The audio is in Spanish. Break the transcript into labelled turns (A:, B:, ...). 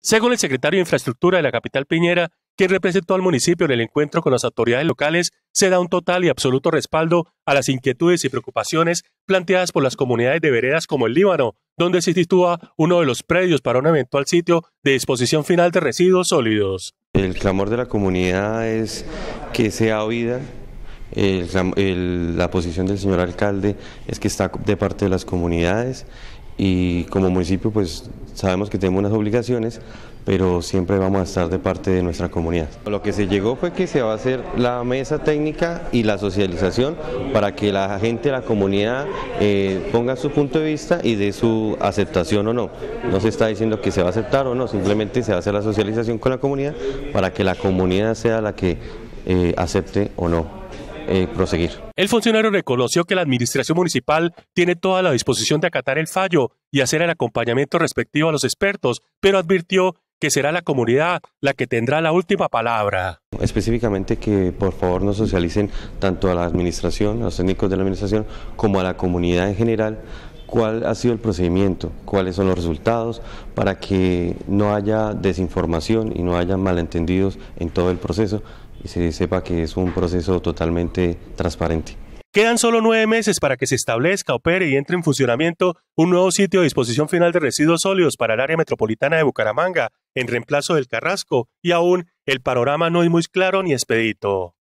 A: Según el secretario de Infraestructura de la capital Piñera, quien representó al municipio en el encuentro con las autoridades locales, se da un total y absoluto respaldo a las inquietudes y preocupaciones planteadas por las comunidades de veredas como el Líbano, donde se sitúa uno de los predios para un eventual sitio de disposición final de residuos sólidos.
B: El clamor de la comunidad es que sea oída. la posición del señor alcalde es que está de parte de las comunidades y como municipio pues sabemos que tenemos unas obligaciones, pero siempre vamos a estar de parte de nuestra comunidad. Lo que se llegó fue que se va a hacer la mesa técnica y la socialización para que la gente, la comunidad eh, ponga su punto de vista y dé su aceptación o no. No se está diciendo que se va a aceptar o no, simplemente se va a hacer la socialización con la comunidad para que la comunidad sea la que eh, acepte o no. Eh, proseguir.
A: El funcionario reconoció que la administración municipal tiene toda la disposición de acatar el fallo y hacer el acompañamiento respectivo a los expertos, pero advirtió que será la comunidad la que tendrá la última palabra.
B: Específicamente que por favor no socialicen tanto a la administración, a los técnicos de la administración, como a la comunidad en general cuál ha sido el procedimiento, cuáles son los resultados, para que no haya desinformación y no haya malentendidos en todo el proceso y se sepa que es un proceso totalmente transparente.
A: Quedan solo nueve meses para que se establezca, opere y entre en funcionamiento un nuevo sitio de disposición final de residuos sólidos para el área metropolitana de Bucaramanga, en reemplazo del Carrasco, y aún el panorama no es muy claro ni expedito.